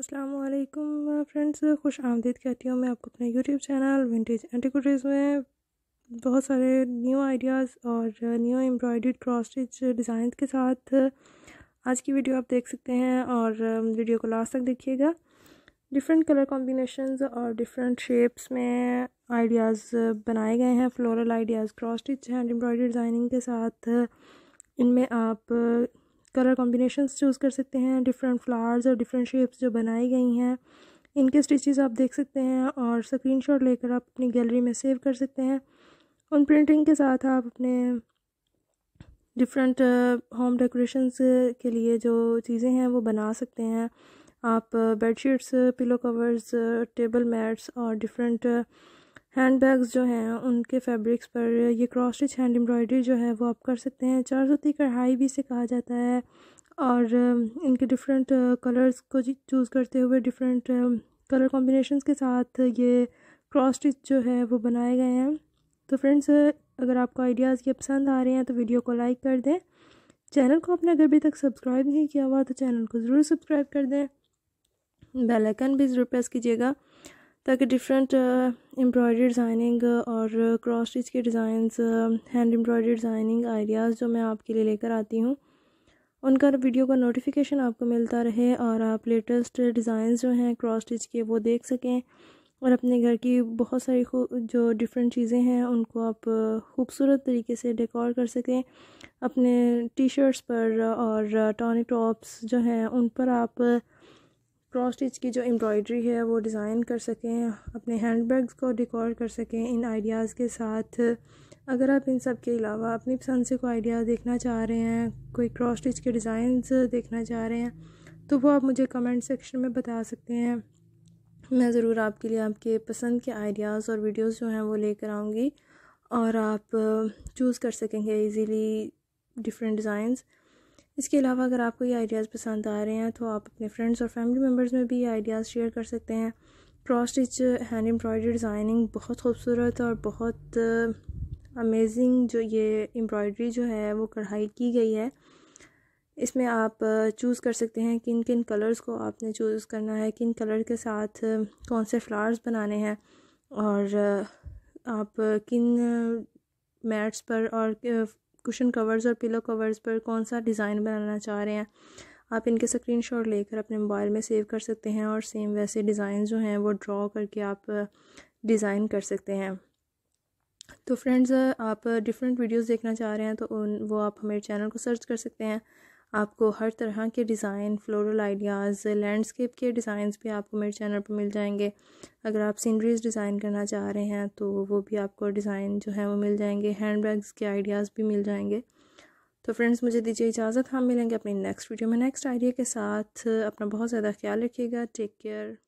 Aslam friends खुश आमदीद कहती हूँ मैं आपको अपने यूट्यूब चैनल विंटेज एंटीक्यूटीज़ में बहुत सारे न्यू आइडियाज़ और new embroidery cross stitch design के साथ आज की वीडियो आप देख सकते हैं और वीडियो को लास्ट तक देखिएगा डिफरेंट कलर कॉम्बिनेशंस और डिफरेंट शेप्स में आइडियाज़ बनाए गए हैं floral ideas cross stitch hand embroidery designing के साथ इनमें आप कलर कॉम्बिनेशंस चूज़ कर सकते हैं डिफरेंट फ्लावर्स और डिफरेंट शेप्स जो बनाई गई हैं इनके स्टिचेस आप देख सकते हैं और स्क्रीन शॉट लेकर आप अपनी गैलरी में सेव कर सकते हैं उन प्रिंटिंग के साथ आप अपने डिफरेंट होम डेकोरेशंस के लिए जो चीज़ें हैं वो बना सकते हैं आप bedsheets pillow covers table mats और डिफरेंट हैंड बैग्स जो हैं उनके फैब्रिक्स पर ये क्रॉस स्टिच हैंड एम्ब्रॉयडरी जो है वो आप कर सकते हैं चार सूती कढ़ाई भी इसे कहा जाता है और इनके डिफरेंट कलर्स को चूज़ करते हुए डिफरेंट कलर कॉम्बिनेशन के साथ ये क्रॉस स्टिच जो है वो बनाए गए हैं तो फ्रेंड्स अगर आपको आइडियाज़ ये पसंद आ रहे हैं तो वीडियो को लाइक कर दें चैनल को आपने अगर अभी तक सब्सक्राइब नहीं किया हुआ तो चैनल को ज़रूर सब्सक्राइब कर दें बेल आइकन भी ज़रूर प्रेस कीजिएगा ताकि डिफरेंट एम्ब्रॉयडरी डिज़ाइनिंग और क्रॉस स्टिच के designs hand embroidery designing ideas जो मैं आपके लिए लेकर आती हूँ उनका वीडियो का नोटिफिकेशन आपको मिलता रहे और आप लेटेस्ट डिज़ाइंस जो हैं क्रॉस स्टिच के वो देख सकें और अपने घर की बहुत सारी जो डिफरेंट चीज़ें हैं उनको आप uh, खूबसूरत तरीके से डेकोर कर सकें अपने टी शर्ट्स पर और टॉनिक uh, टॉप्स जो हैं उन पर आप क्रॉस स्टिच की जो एम्ब्रॉयडरी है वो डिज़ाइन कर सकें अपने हैंड बैग्स को डिकॉर कर सकें इन आइडियाज़ के साथ अगर आप इन सब के अलावा अपनी पसंद से कोई आइडिया देखना चाह रहे हैं कोई क्रॉस स्टिच के डिज़ाइन देखना चाह रहे हैं तो वो आप मुझे कमेंट सेक्शन में बता सकते हैं मैं ज़रूर आपके लिए आपके पसंद के आइडियाज़ और वीडियोस जो हैं वो लेकर आऊँगी और आप चूज़ कर सकेंगे इजीली डिफरेंट डिज़ाइंस इसके अलावा अगर आपको ये आइडियाज़ पसंद आ रहे हैं तो आप अपने फ्रेंड्स और फैमिली मेम्बर्स में भी ये आइडियाज़ शेयर कर सकते हैं cross stitch hand embroidery designing बहुत खूबसूरत और बहुत अमेजिंग uh, जो ये एम्ब्रॉयडरी जो है वो कढ़ाई की गई है इसमें आप चूज़ uh, कर सकते हैं किन किन कलर्स को आपने चूज़ करना है किन कलर के साथ uh, कौन से फ्लावर्स बनाने हैं और आप किन मैट्स पर और कुशन कवर्स और पिलो कवर्स पर कौन सा डिज़ाइन बनाना चाह रहे हैं आप इनके स्क्रीन शॉट लेकर अपने मोबाइल में सेव कर सकते हैं और सेम वैसे डिज़ाइन जो हैं वो ड्रॉ करके आप डिज़ाइन कर सकते हैं तो फ्रेंड्स आप डिफरेंट वीडियोस देखना चाह रहे हैं तो उन वो आप हमारे चैनल को सर्च कर सकते हैं आपको हर तरह के डिज़ाइन फ्लोरल आइडियाज़ लैंडस्केप के डिज़ाइन भी आपको मेरे चैनल पर मिल जाएंगे अगर आप सीनरीज डिज़ाइन करना चाह रहे हैं तो वो भी आपको डिज़ाइन जो है वो मिल जाएंगे हैंड बैग्स के आइडियाज़ भी मिल जाएंगे तो फ्रेंड्स मुझे दीजिए इजाज़त हम मिलेंगे अपनी नेक्स्ट वीडियो में नेक्स्ट आइडिया के साथ अपना बहुत ज़्यादा ख्याल रखिएगा टेक केयर